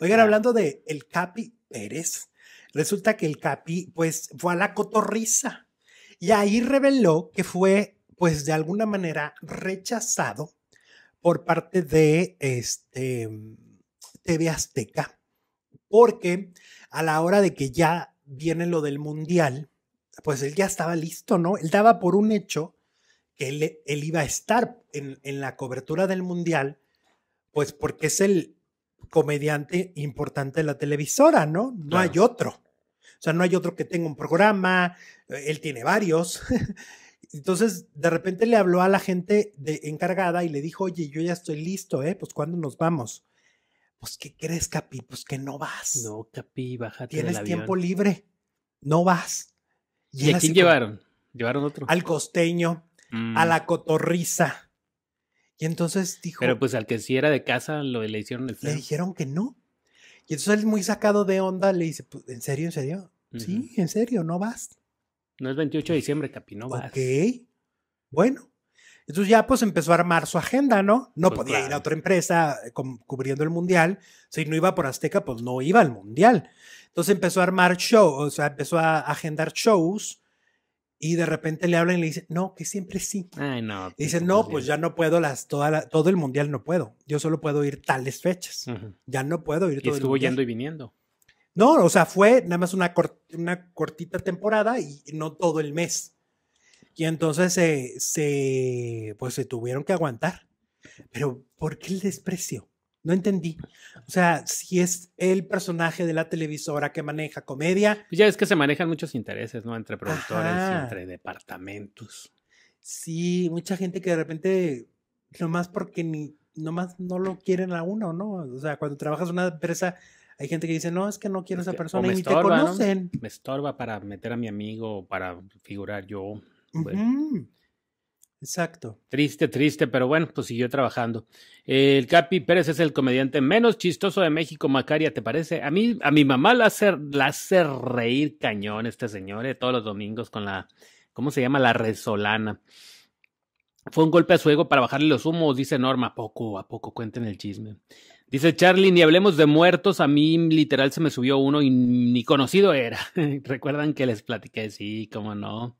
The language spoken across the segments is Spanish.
Oigan, hablando de el Capi Pérez, resulta que el Capi, pues, fue a la cotorriza y ahí reveló que fue, pues, de alguna manera rechazado por parte de este TV Azteca, porque a la hora de que ya viene lo del mundial, pues él ya estaba listo, ¿no? Él daba por un hecho que él, iba a estar en, en la cobertura del mundial, pues porque es el comediante importante de la televisora, ¿no? No hay otro. O sea, no hay otro que tenga un programa, eh, él tiene varios. Entonces, de repente le habló a la gente de, encargada y le dijo, oye, yo ya estoy listo, ¿eh? Pues, ¿cuándo nos vamos? Pues, ¿qué crees, Capi? Pues que no vas. No, Capi, bájate Tienes tiempo libre. No vas. ¿Y, a quién llevaron? Llevaron otro. Al costeño, a mm. la cotorriza y entonces dijo. Pero pues al que si era de casa lo le hicieron el feo. Le dijeron que no. Y entonces él muy sacado de onda le dice, pues, ¿en serio, en serio? Sí, en serio, no vas. No es 28 de diciembre, Capi, no vas. Ok. Bueno. Entonces ya pues empezó a armar su agenda, ¿no? No pues, podía ir a otra empresa eh, cubriendo el mundial. Si no iba por Azteca, pues no iba al mundial. Entonces empezó a armar shows, o sea, empezó a agendar shows y de repente le hablan y le dicen, no, que siempre sí. Ay, no. dicen, no, pues ya no puedo, las, toda todo el mundial no puedo. Yo solo puedo ir tales fechas. Ya no puedo ir todo y estuvo yendo y viniendo. No, o sea, fue nada más una, una cortita temporada y no todo el mes. Y entonces se, pues, se tuvieron que aguantar. Pero, ¿por qué el desprecio? No entendí. O sea, si es el personaje de la televisora que maneja comedia. Pues ya es que se manejan muchos intereses, ¿no? Entre productores, entre departamentos. Sí, mucha gente que de repente, nomás porque ni, nomás no lo quieren a uno, ¿no? O sea, cuando trabajas en una empresa, hay gente que dice, no, es que no quiero esa persona y ni te conocen. Me estorba para meter a mi amigo, para figurar yo. Exacto. Triste, triste, pero bueno, pues siguió trabajando. El Capi Pérez es el comediante menos chistoso de México, Macaria, ¿te parece? A mí, a mi mamá la hace, reír cañón este señor, eh, todos los domingos con la, ¿cómo se llama? La resolana. Fue un golpe a su ego para bajarle los humos, dice Norma. ¿A poco, a poco? Cuenten el chisme. Dice Charlie, ni hablemos de muertos, a mí literal se me subió uno y ni conocido era. ¿Recuerdan que les platiqué? Sí, cómo no.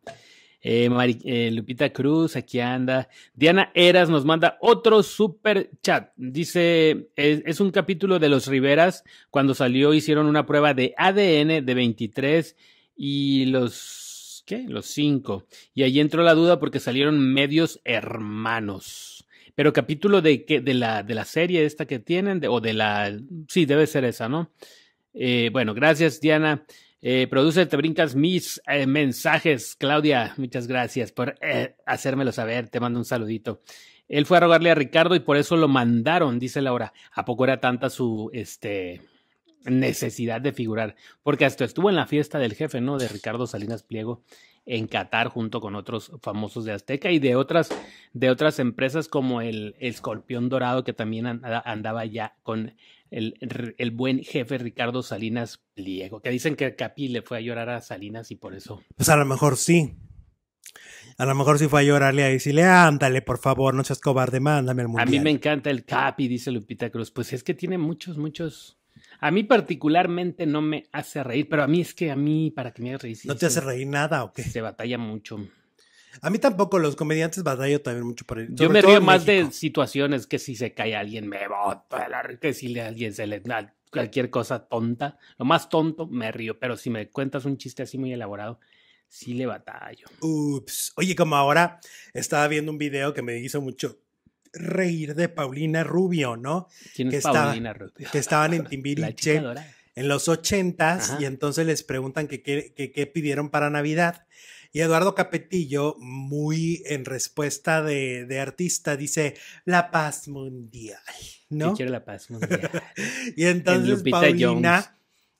Eh, eh, Lupita Cruz, aquí anda. Diana Eras nos manda otro super chat. Dice, es, un capítulo de los Riveras. Cuando salió hicieron una prueba de ADN de 23 y los, ¿qué? Los cinco Y ahí entró la duda porque salieron medios hermanos. Pero capítulo de, de, la, de la serie esta que tienen, o de la... Sí, debe ser esa, ¿no? Eh, bueno, gracias Diana. Eh, produce, te brincas mis eh, mensajes. Claudia, muchas gracias por eh, hacérmelo saber. Te mando un saludito. Él fue a rogarle a Ricardo y por eso lo mandaron, dice Laura. ¿A poco era tanta su este, necesidad de figurar? Porque hasta estuvo en la fiesta del jefe, ¿no? De Ricardo Salinas Pliego en Qatar junto con otros famosos de Azteca y de otras, de otras empresas como el Escorpión Dorado que también andaba ya con el, el, buen jefe Ricardo Salinas Pliego, que dicen que Capi le fue a llorar a Salinas y por eso. Pues a lo mejor sí. A lo mejor sí fue a llorarle a decirle, ándale, por favor, no seas cobarde, mándame al mundial. A mí me encanta el Capi, dice Lupita Cruz. Pues es que tiene muchos, muchos. A mí particularmente no me hace reír, pero a mí es que a mí, para que me haga reír. ¿No te hace reír nada o qué? Se batalla mucho. A mí tampoco, los comediantes batallo también mucho por Yo me río más de situaciones que si se cae alguien me voto que si le alguien se le da cualquier cosa tonta. Lo más tonto me río, pero si me cuentas un chiste así muy elaborado, sí le batallo. Ups. Oye, como ahora estaba viendo un video que me hizo mucho reír de Paulina Rubio, ¿no? ¿Quién que es estaba, Paulina Rubio? Que estaban en Timbiriche. en los ochentas y entonces les preguntan que qué pidieron para Navidad y Eduardo Capetillo, muy en respuesta de, artista, dice la paz mundial, ¿no? Yo quiero la paz mundial. y entonces Paulina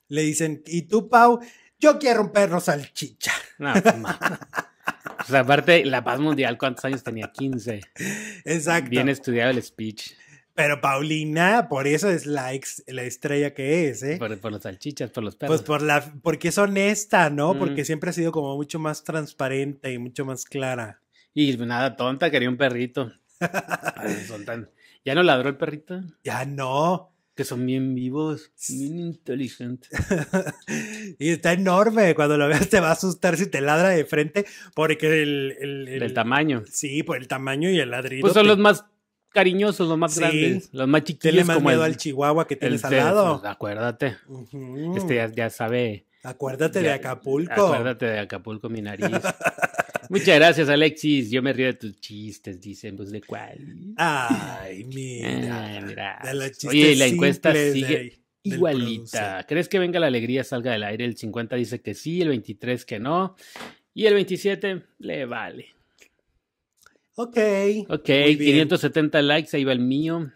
le dicen, ¿y tú, Pau? Yo quiero un perro salchicha. No, o pues, pues, aparte, la paz mundial, ¿cuántos años tenía? 15. Exacto. Bien estudiado el speech. Pero Paulina, por eso es la, ex, la estrella que es, ¿eh? Por, por las salchichas, por los pues perros. Pues por la, porque es honesta, ¿no? Mm. Porque siempre ha sido como mucho más transparente y mucho más clara. Y nada tonta, quería un perrito. ¿Ya no ladró el perrito? Ya no. Que son bien vivos, bien inteligentes. y está enorme. Cuando lo veas te va a asustar si te ladra de frente porque el... el, el, tamaño. Sí, por el tamaño y el ladrido. Pues son los más cariñosos, los más grandes, los más chiquitos. Tenle más miedo al chihuahua que tienes al lado. acuérdate. Este ya, sabe. Acuérdate de Acapulco. Acuérdate de Acapulco, mi nariz. Muchas gracias, Alexis. Yo me río de tus chistes, dicen. Pues de cuál. Ay, mira. Ah, Oye, la encuesta sigue. igualita. ¿Crees que venga la alegría, salga del aire? El 50 dice que sí, el 23 que no. Y el 27 le vale. Ok. Ok, 570 likes, ahí va el mío.